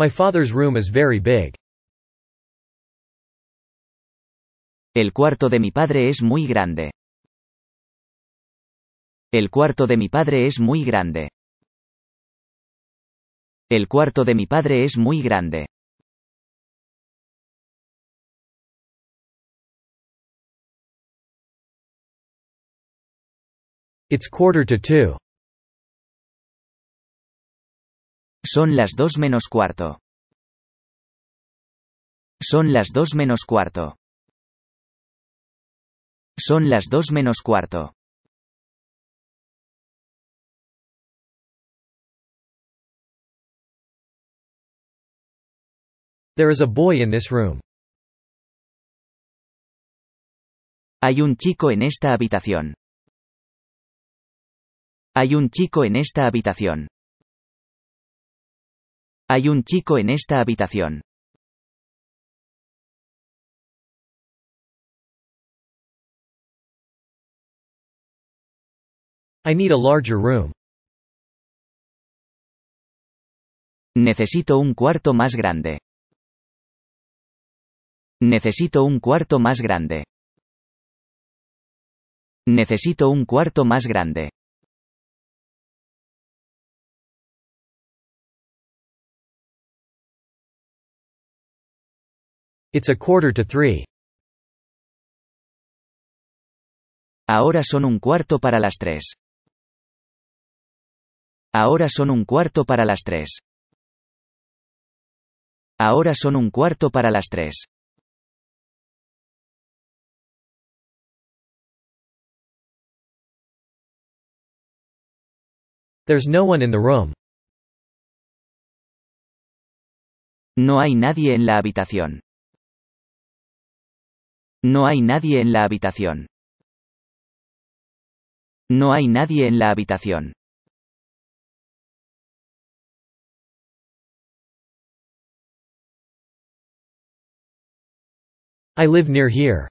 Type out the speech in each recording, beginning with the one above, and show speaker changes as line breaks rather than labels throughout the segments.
My father's room is very big. El cuarto de mi padre es muy grande. El cuarto de mi padre es muy grande. El cuarto de mi padre es muy grande. It's quarter to two. Son las dos menos cuarto. Son las dos menos cuarto. Son las dos menos cuarto. There is a boy in this room. Hay un chico en esta habitación. Hay un chico en esta habitación. Hay un chico en esta habitación. Necesito un cuarto más grande. Necesito un cuarto más grande. Necesito un cuarto más grande. It's a quarter to three. Ahora son un cuarto para las tres. Ahora son un cuarto para las tres. Ahora son un cuarto para las tres. There's no one in the room. No hay nadie en la habitación. No hay nadie en la habitación. No hay nadie en la habitación. I live near here.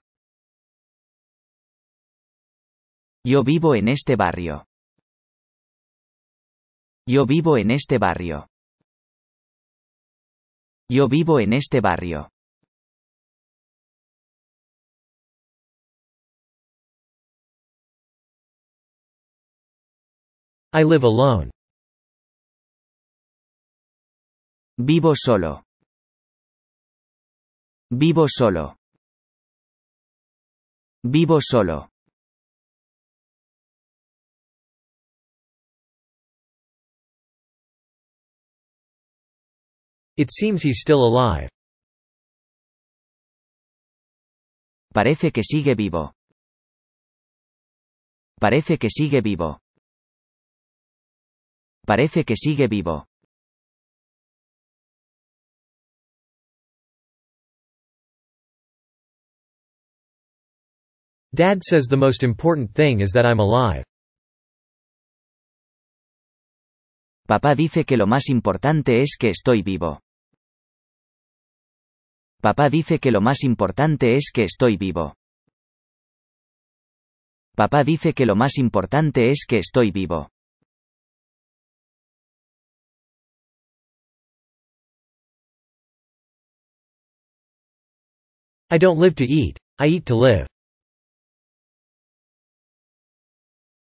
Yo vivo en este barrio. Yo vivo en este barrio. Yo vivo en este barrio. I live alone. Vivo solo. Vivo solo. Vivo solo. It seems he's still alive. Parece que sigue vivo. Parece que sigue vivo. Parece que sigue vivo. Dad says the most important thing is that I'm alive. Papá dice que lo más importante es que estoy vivo. Papá dice que lo más importante es que estoy vivo. Papá dice que lo más importante es que estoy vivo. I don't live to eat, I eat to live.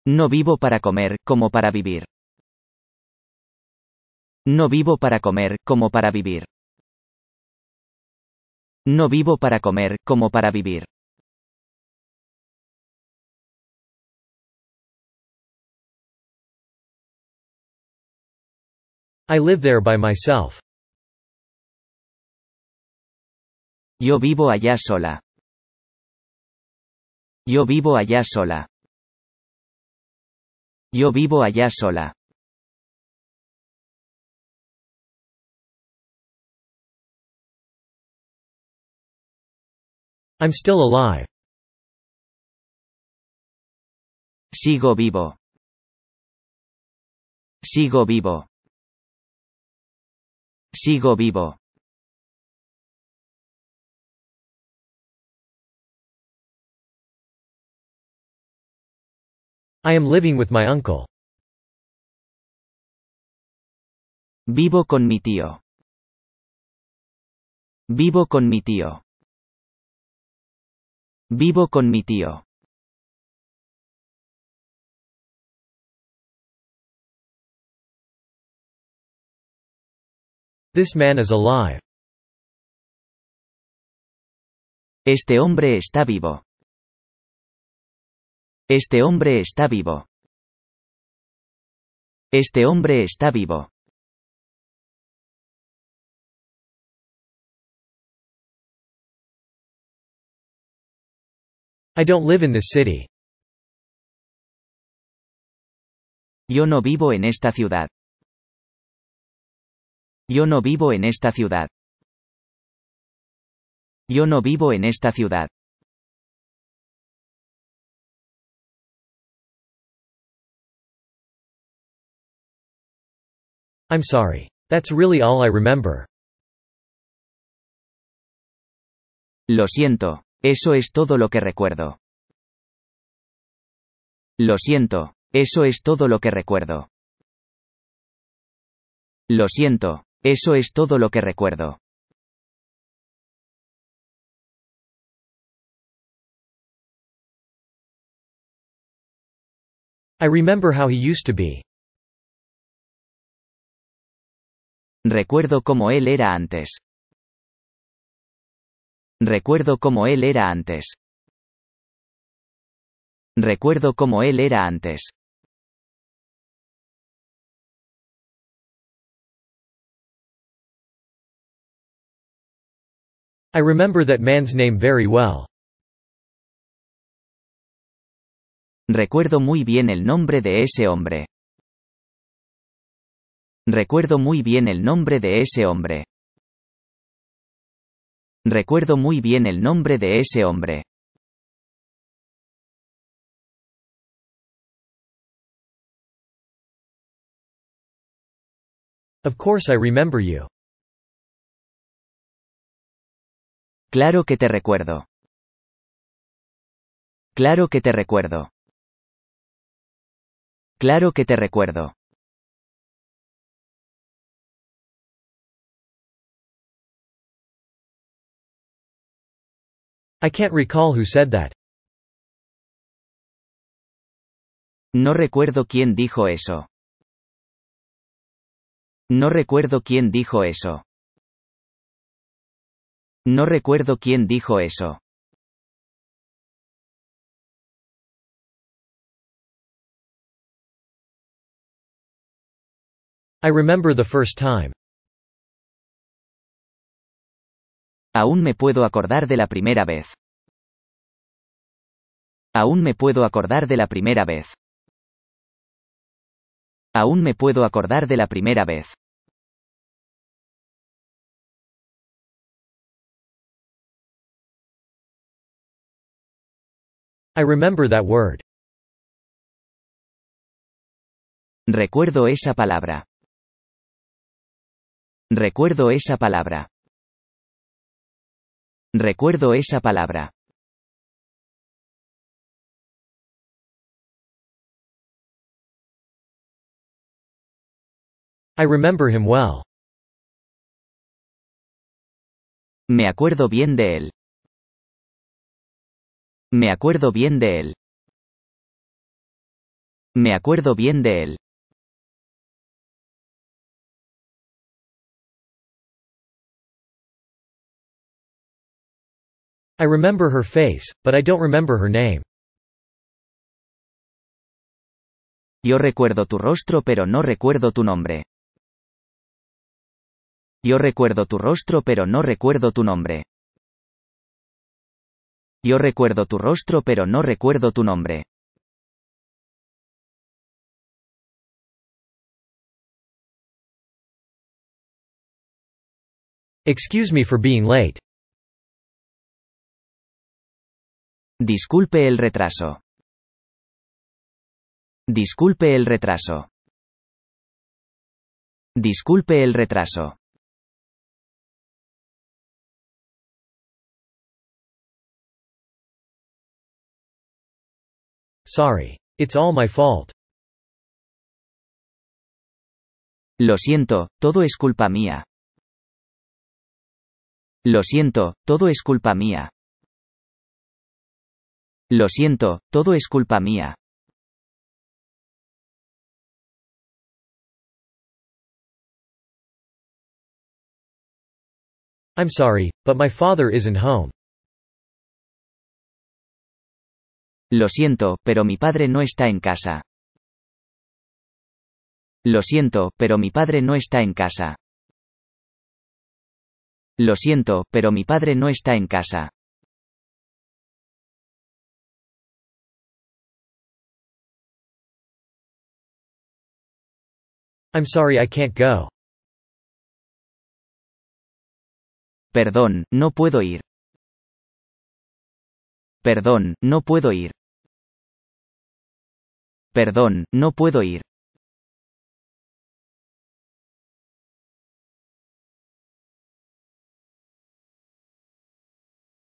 No vivo para comer, como para vivir. No vivo para comer, como para vivir. No vivo para comer, como para vivir. I live there by myself. Yo vivo allá sola. Yo vivo allá sola. Yo vivo allá sola. I'm still alive. Sigo vivo. Sigo vivo. Sigo vivo. I am living with my uncle. Vivo con mi tío. Vivo con mi tío. Vivo con mi tío. This man is alive. Este hombre está vivo. Este hombre está vivo. Este hombre está vivo. I don't live in this city. Yo no vivo en esta ciudad. Yo no vivo en esta ciudad. Yo no vivo en esta ciudad. I'm sorry. That's really all I remember. Lo siento. Eso es todo lo que recuerdo. Lo siento. Eso es todo lo que recuerdo. Lo siento. Eso es todo lo que recuerdo. I remember how he used to be. Recuerdo como él era antes. Recuerdo cómo él era antes. Recuerdo cómo él era antes. I remember that man's name very well. Recuerdo muy bien el nombre de ese hombre. Recuerdo muy bien el nombre de ese hombre. Recuerdo muy bien el nombre de ese hombre. Of course I remember you. Claro que te recuerdo. Claro que te recuerdo. Claro que te recuerdo. I can't recall who said that. No recuerdo quién dijo eso. No recuerdo quién dijo eso. No recuerdo quién dijo eso. I remember the first time. Aún me puedo acordar de la primera vez. Aún me puedo acordar de la primera vez. Aún me puedo acordar de la primera vez. I remember that word. Recuerdo esa palabra. Recuerdo esa palabra. Recuerdo esa palabra. I remember him well. Me acuerdo bien de él. Me acuerdo bien de él. Me acuerdo bien de él. I remember her face, but I don't remember her name. Yo recuerdo tu rostro pero no recuerdo tu nombre. Yo recuerdo tu rostro pero no recuerdo tu nombre. Yo recuerdo tu rostro pero no recuerdo tu nombre. Excuse me for being late. Disculpe el retraso. Disculpe el retraso. Disculpe el retraso. Sorry. It's all my fault. Lo siento, todo es culpa mía. Lo siento, todo es culpa mía. Lo siento, todo es culpa mía. I'm sorry, but my father isn't home. Lo siento, pero mi padre no está en casa. Lo siento, pero mi padre no está en casa. Lo siento, pero mi padre no está en casa. I'm sorry I can't go. Perdón, no puedo ir. Perdón, no puedo ir. Perdón, no puedo ir.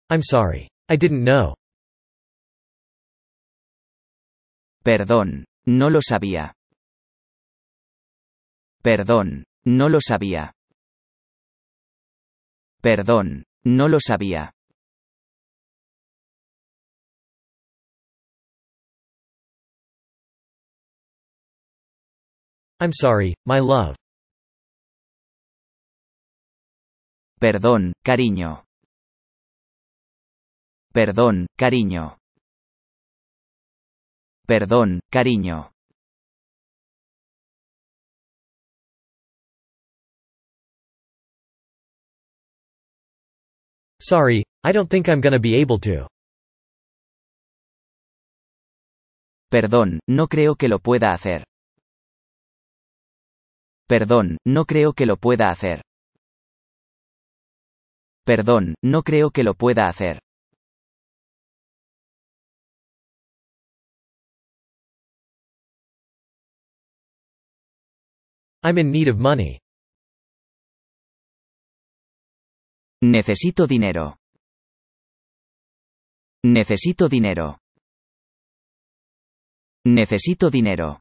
I'm sorry. I didn't know. Perdón, no lo sabía. Perdón, no lo sabía. Perdón, no lo sabía. I'm sorry, my love. Perdón, cariño. Perdón, cariño. Perdón, cariño. Sorry, I don't think I'm gonna be able to. Perdón, no creo que lo pueda hacer. Perdón, no creo que lo pueda hacer. Perdón, no creo que lo pueda hacer. I'm in need of money. Necesito dinero. Necesito dinero. Necesito dinero.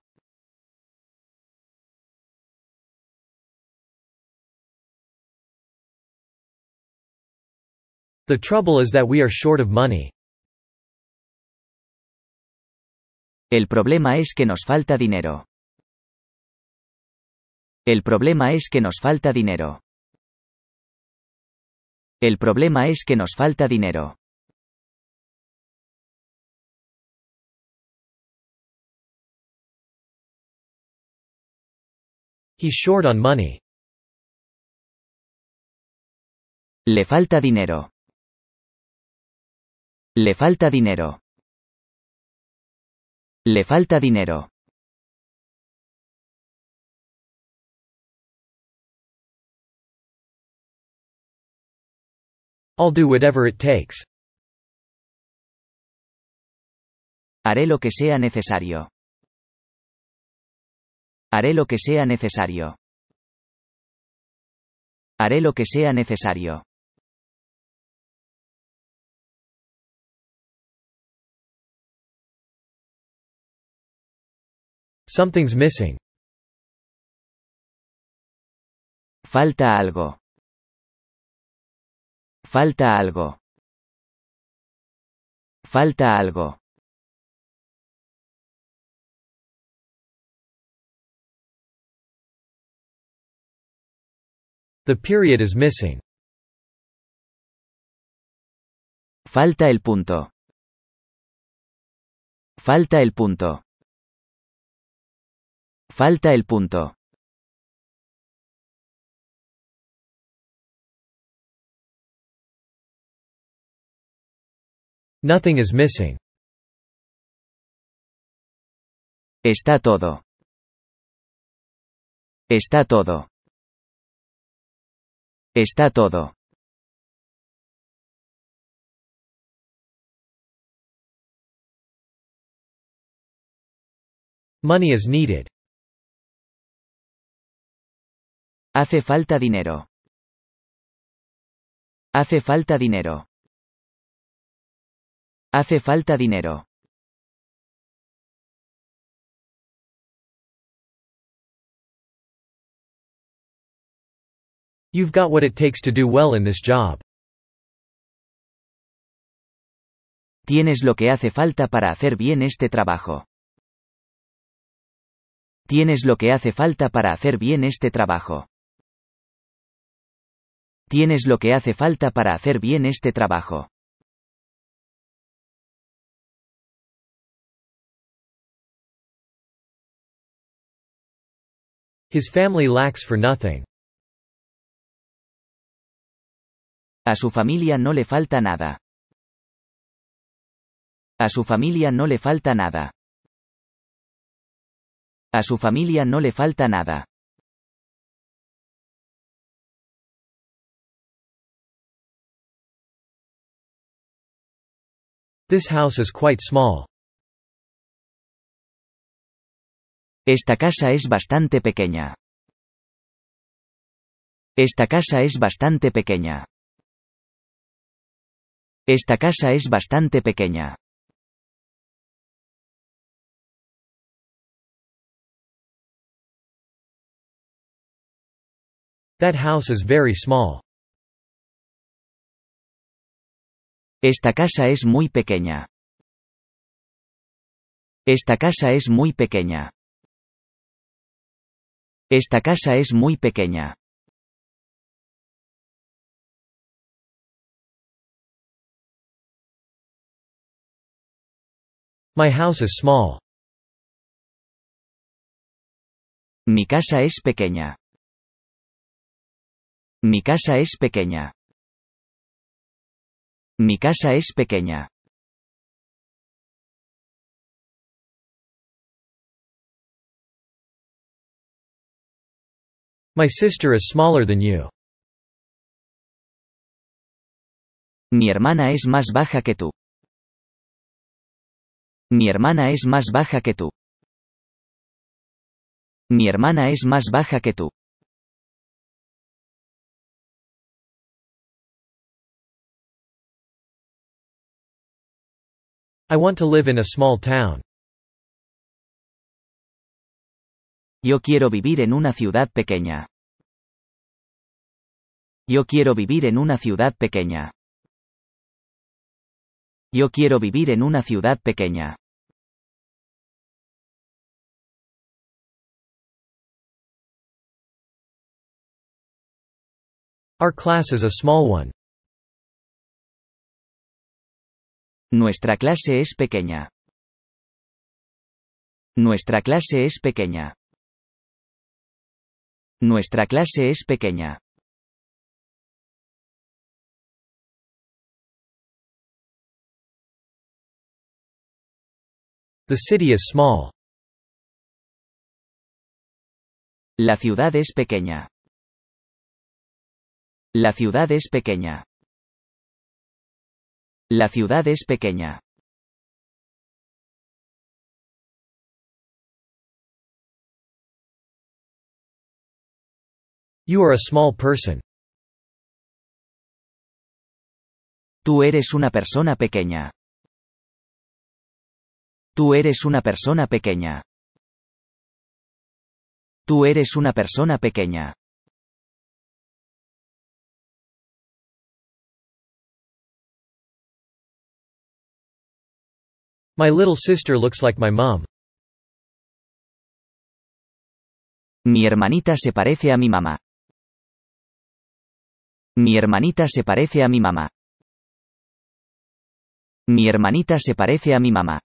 The trouble is that we are short of money. El problema es que nos falta dinero. El problema es que nos falta dinero. El problema es que nos falta dinero. He's short on money. Le falta dinero. Le falta dinero. Le falta dinero. I'll do whatever it takes. Haré lo que sea necesario. Haré lo que sea necesario. Haré lo que sea necesario. Something's missing. Falta algo. Falta algo. Falta algo. The period is missing. Falta el punto. Falta el punto. Falta el punto. Nothing is missing. Está todo. Está todo. Está todo. Money is needed. Hace falta dinero. Hace falta dinero. Hace falta dinero. You've got what it takes to do well in this job. Tienes lo que hace falta para hacer bien este trabajo. Tienes lo que hace falta para hacer bien este trabajo. Tienes lo que hace falta para hacer bien este trabajo. His family lacks for nothing. A su familia no le falta nada. A su familia no le falta nada. A su familia no le falta nada. This house is quite small. Esta casa es bastante pequeña. Esta casa es bastante pequeña. Esta casa es bastante pequeña. That house is very small. Esta casa es muy pequeña. Esta casa es muy pequeña. Esta casa es muy pequeña. My house small. Mi casa es pequeña. Mi casa es pequeña. Mi casa es pequeña. My sister is smaller than you. Mi hermana es más baja que tú. Mi hermana es más baja que tú. Mi hermana es más baja que tú. I want to live in a small town. Yo quiero vivir en una ciudad pequeña. Yo quiero vivir en una ciudad pequeña. Yo quiero vivir en una ciudad pequeña. Our class is a small one. Nuestra clase es pequeña. Nuestra clase es pequeña. Nuestra clase es pequeña. small. La ciudad es pequeña. La ciudad es pequeña. La ciudad es pequeña. You are a small person. Tú eres una persona pequeña. Tú eres una persona pequeña. Tú eres una persona pequeña. My little sister looks like my mom. Mi hermanita se parece a mi mamá. Mi hermanita se parece a mi mamá. Mi hermanita se parece a mi mamá.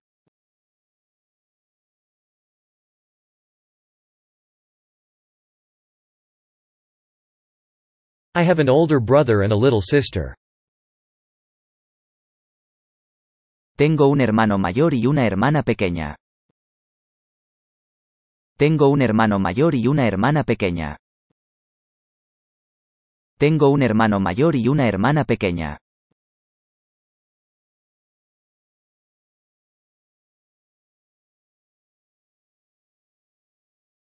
I have an older brother and a little sister. Tengo un hermano mayor y una hermana pequeña. Tengo un hermano mayor y una hermana pequeña. Tengo un hermano mayor y una hermana pequeña.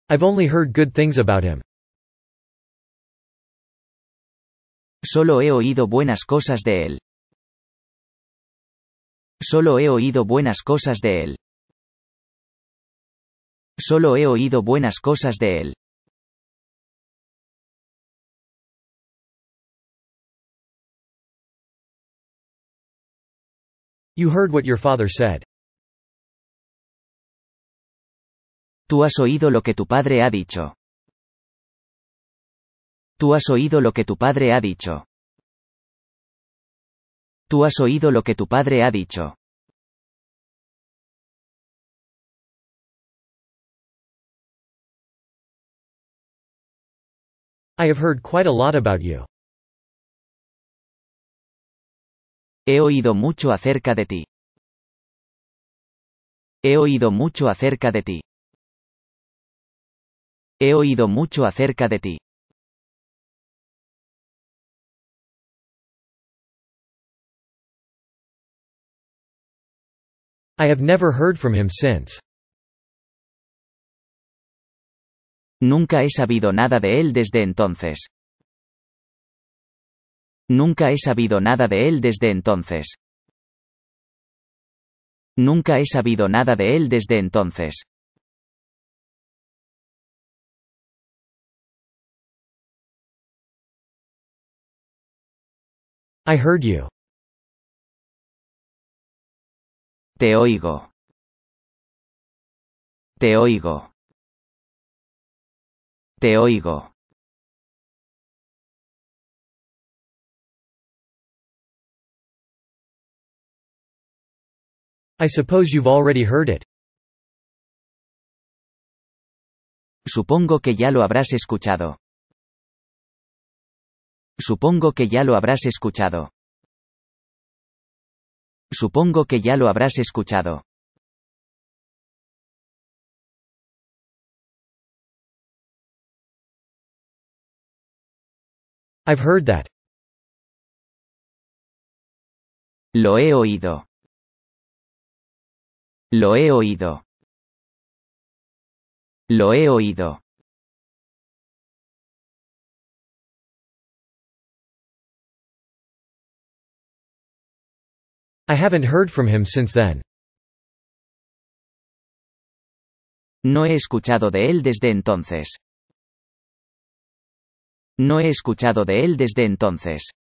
I've only heard good things about him. Solo he oído buenas cosas de él. Solo he oído buenas cosas de él. Solo he oído buenas cosas de él. You heard what your father said. Tú has oído lo que tu padre ha dicho. Tú has oído lo que tu padre ha dicho. Tú has oído lo que tu padre ha dicho. I have heard quite a lot about you. He oído mucho acerca de ti. He oído mucho acerca de ti. He oído mucho acerca de ti. I have never heard from him since. Nunca he sabido nada de él desde entonces. Nunca he sabido nada de él desde entonces. Nunca he sabido nada de él desde entonces. I heard you. Te oigo. Te oigo. Te oigo. Supongo que ya lo habrás escuchado. Supongo que ya lo habrás escuchado. Supongo que ya lo habrás escuchado. I've heard that. Lo he oído. Lo he oído. Lo he oído. I haven't heard from him since then. No he escuchado de él desde entonces. No he escuchado de él desde entonces.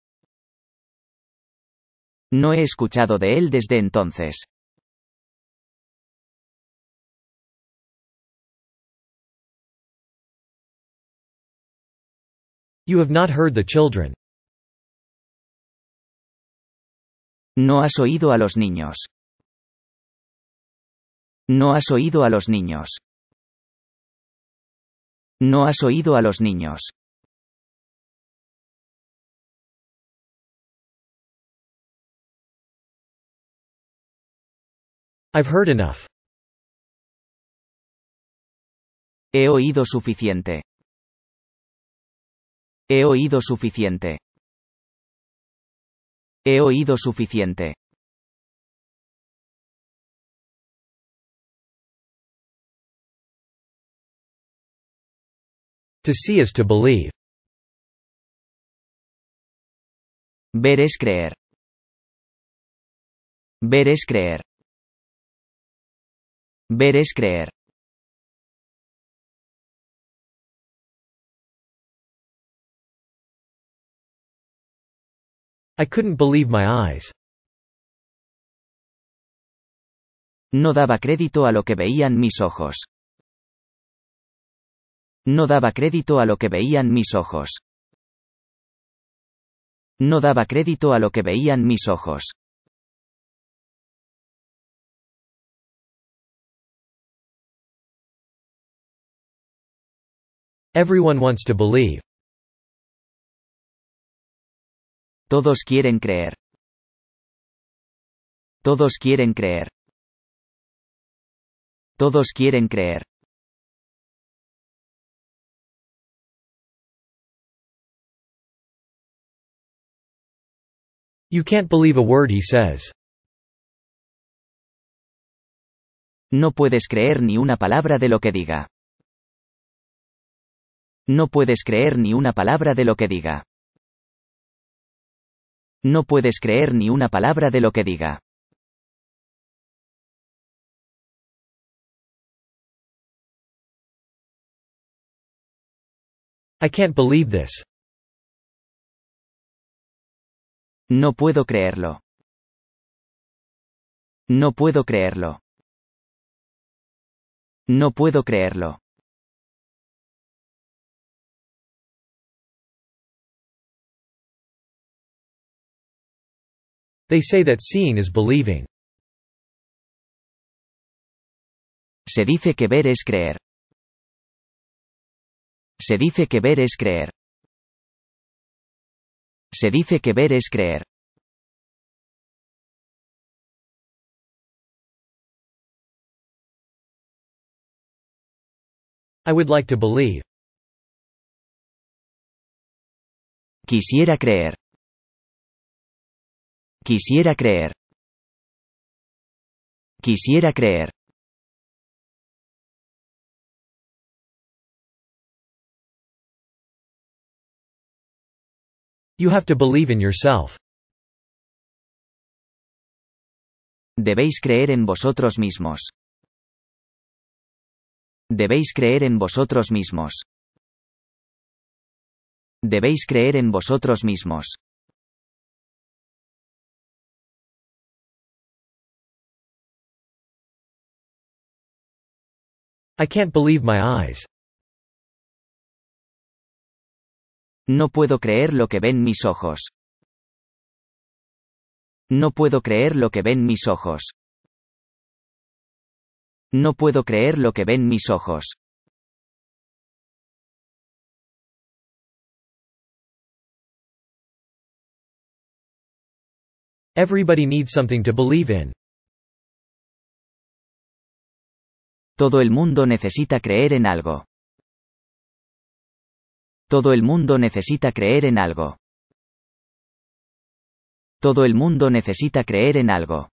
No he escuchado de él desde entonces. You have not heard the children. No has oído a los niños. No has oído a los niños. No has oído a los niños. I've heard enough. He oído suficiente. He oído suficiente. He oído suficiente. To see is to believe. Ver es creer. Ver es creer. Ver es creer. I couldn't believe my eyes. No daba crédito a lo que veían mis ojos. No daba crédito a lo que veían mis ojos. No daba crédito a lo que veían mis ojos. Everyone wants to believe. Todos quieren creer. Todos quieren creer. Todos quieren creer. You can't believe a word he says. No puedes creer ni una palabra de lo que diga. No puedes creer ni una palabra de lo que diga. No puedes creer ni una palabra de lo que diga. I can't believe this. No puedo creerlo. No puedo creerlo. No puedo creerlo. They say that seeing is believing. Se dice que ver es creer. Se dice que ver es creer. Se dice que ver es creer. I would like to believe. Quisiera creer. Quisiera creer. Quisiera creer. You have to believe in yourself. Debéis creer en vosotros mismos. Debéis creer en vosotros mismos. Debéis creer en vosotros mismos. I can't believe my eyes. No puedo creer lo que ven mis ojos. No puedo creer lo que ven mis ojos. No puedo creer lo que ven mis ojos. Everybody needs something to believe in. Todo el mundo necesita creer en algo. Todo el mundo necesita creer en algo. Todo el mundo necesita creer en algo.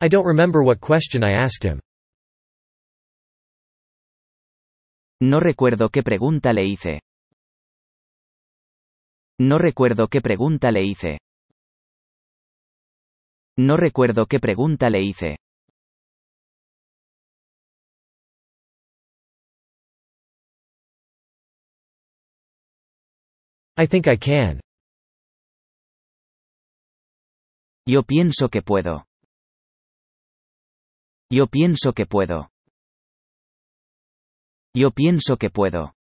I don't remember what question I asked him. No recuerdo qué pregunta le hice. No recuerdo qué pregunta le hice. No recuerdo qué pregunta le hice. I think I can. Yo pienso que puedo. Yo pienso que puedo. Yo pienso que puedo.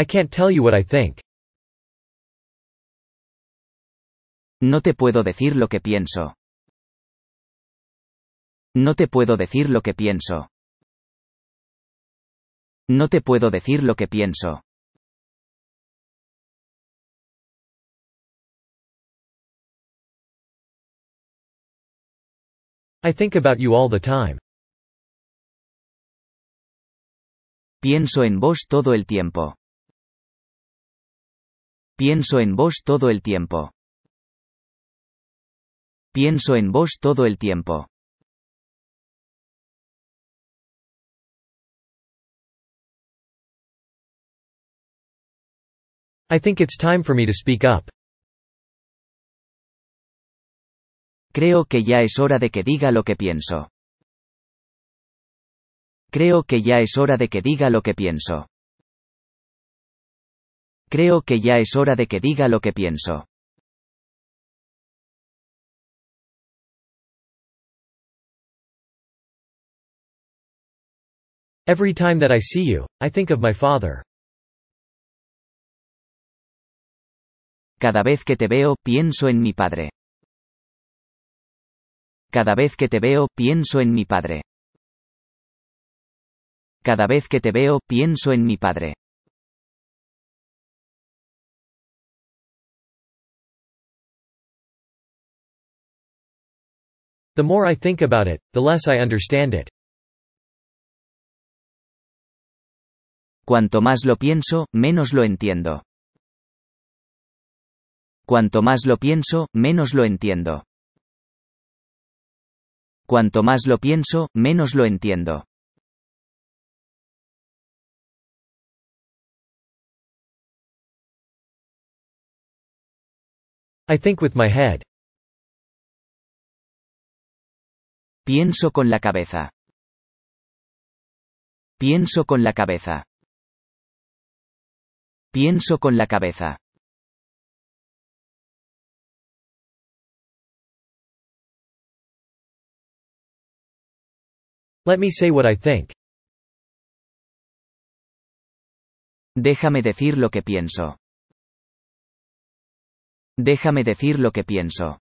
I can't tell you what I think. No te puedo decir lo que pienso. No te puedo decir lo que pienso. No te puedo decir lo que pienso. I think about you all the time. Pienso en vos todo el tiempo. Pienso en vos todo el tiempo. Pienso en vos todo el tiempo. I think it's time for me to speak up. Creo que ya es hora de que diga lo que pienso. Creo que ya es hora de que diga lo que pienso. Creo que ya es hora de que diga lo que pienso. Every time that I see you, I think of my father. Cada vez que te veo, pienso en mi padre. Cada vez que te veo, pienso en mi padre. Cada vez que te veo, pienso en mi padre. The more I think about it, the less I understand it. Cuanto más lo pienso, menos lo entiendo. Cuanto más lo pienso, menos lo entiendo. Cuanto más lo pienso, menos lo entiendo. I think with my head. Pienso con la cabeza. Pienso con la cabeza. Pienso con la cabeza. Let me say what I think. Déjame decir lo que pienso. Déjame decir lo que pienso.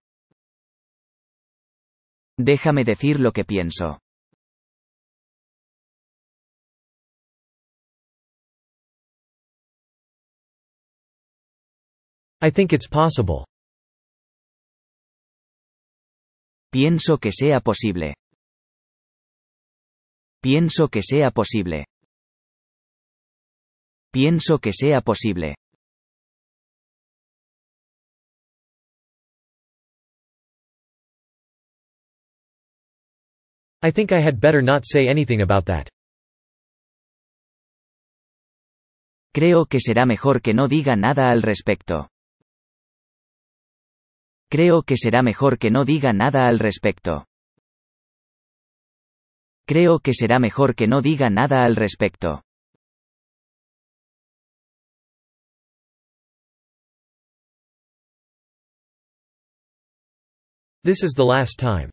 Déjame decir lo que pienso. I think it's possible. Pienso que sea posible. Pienso que sea posible. Pienso que sea posible. I think I had better not say anything about that. Creo que será mejor que no diga nada al respecto. Creo que será mejor que no diga nada al respecto. Creo que será mejor que no diga nada al respecto. This is the last time.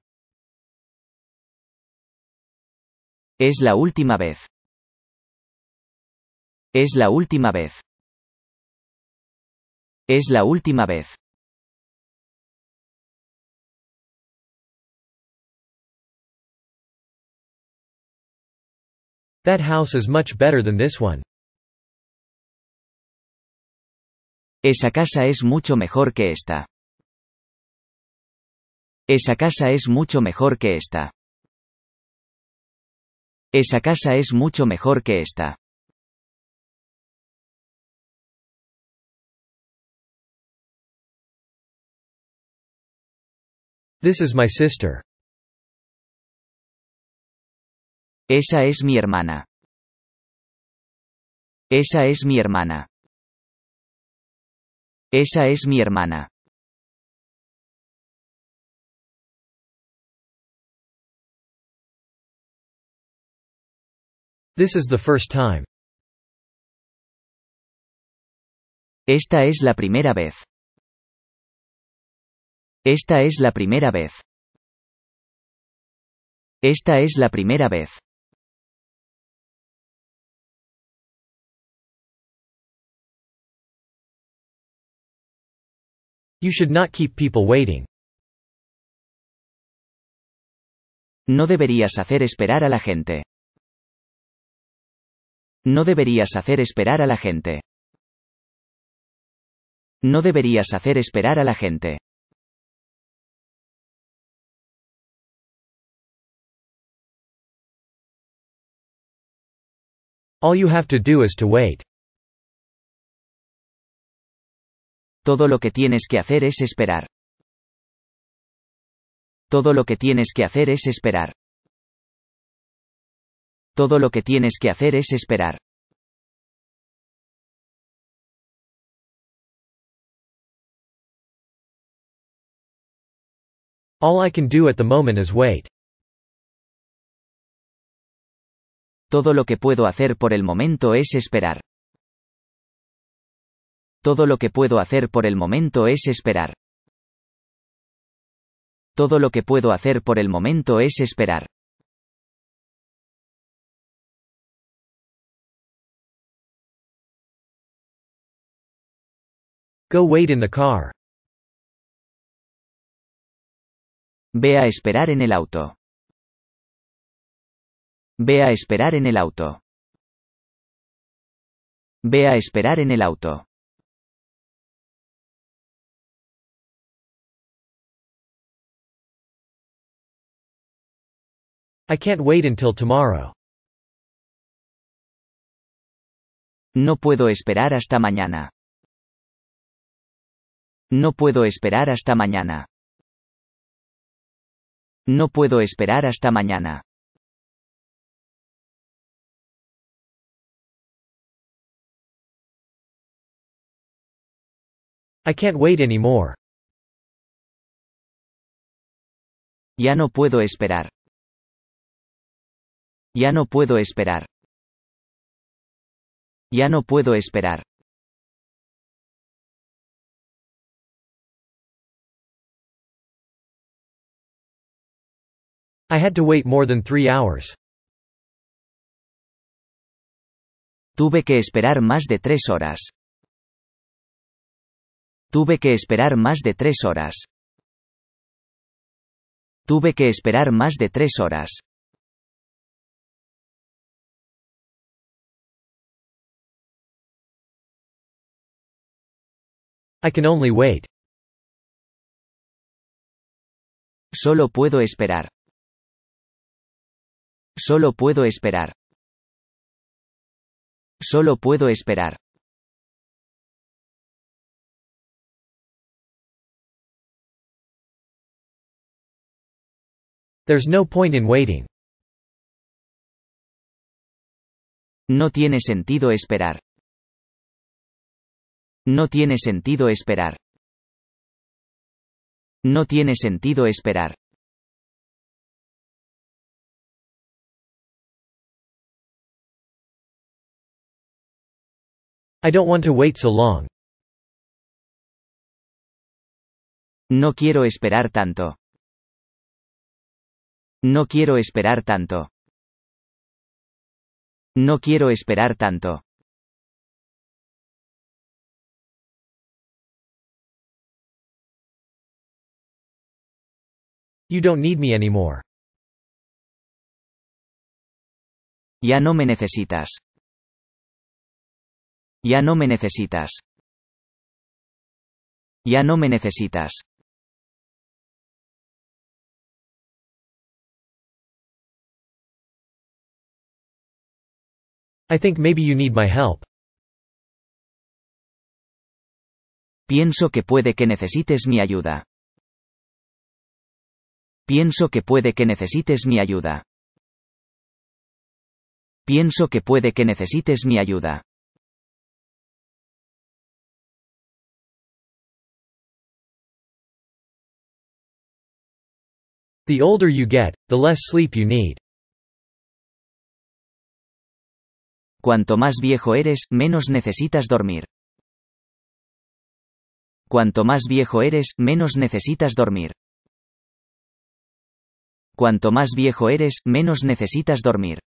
Es la última vez. Es la última vez. Es la última vez. That house is much better than this one. Esa casa es mucho mejor que esta. Esa casa es mucho mejor que esta. Esa casa es mucho mejor que esta. This is my sister. Esa es mi hermana. Esa es mi hermana. Esa es mi hermana. This is the first time. Esta es la primera vez. Esta es la primera vez. Esta es la primera vez. You should not keep people waiting. No deberías hacer esperar a la gente. No deberías hacer esperar a la gente. No deberías hacer esperar a la gente. All you have to do is to wait. Todo lo que tienes que hacer es esperar. Todo lo que tienes que hacer es esperar todo lo que tienes que hacer es esperar. All I can do at the moment is wait. Todo lo que puedo hacer por el momento es esperar. Todo lo que puedo hacer por el momento es esperar. Todo lo que puedo hacer por el momento es esperar. Go wait in the car. Ve a esperar en el auto. Ve a esperar en el auto. Ve a esperar en el auto. I can't wait until tomorrow. No puedo esperar hasta mañana. No puedo esperar hasta mañana. No puedo esperar hasta mañana. I can't wait anymore. Ya no puedo esperar. Ya no puedo esperar. Ya no puedo esperar. I had to wait more than three hours. Tuve que esperar más de tres horas. Tuve que esperar más de tres horas. Tuve que esperar más de tres horas. I can only wait. Solo puedo esperar. Solo puedo esperar. Solo puedo esperar. There's no point in waiting. No tiene sentido esperar. No tiene sentido esperar. No tiene sentido esperar. I don't want to wait so long. No quiero esperar tanto. No quiero esperar tanto. No quiero esperar tanto. You don't need me anymore. Ya no me necesitas. Ya no me necesitas. Ya no me necesitas. I think maybe you need my help. Pienso que puede que necesites mi ayuda. Pienso que puede que necesites mi ayuda. Pienso que puede que necesites mi ayuda. The older you get, the less sleep you need. Cuanto más viejo eres, menos necesitas dormir. Cuanto más viejo eres, menos necesitas dormir. Cuanto más viejo eres, menos necesitas dormir.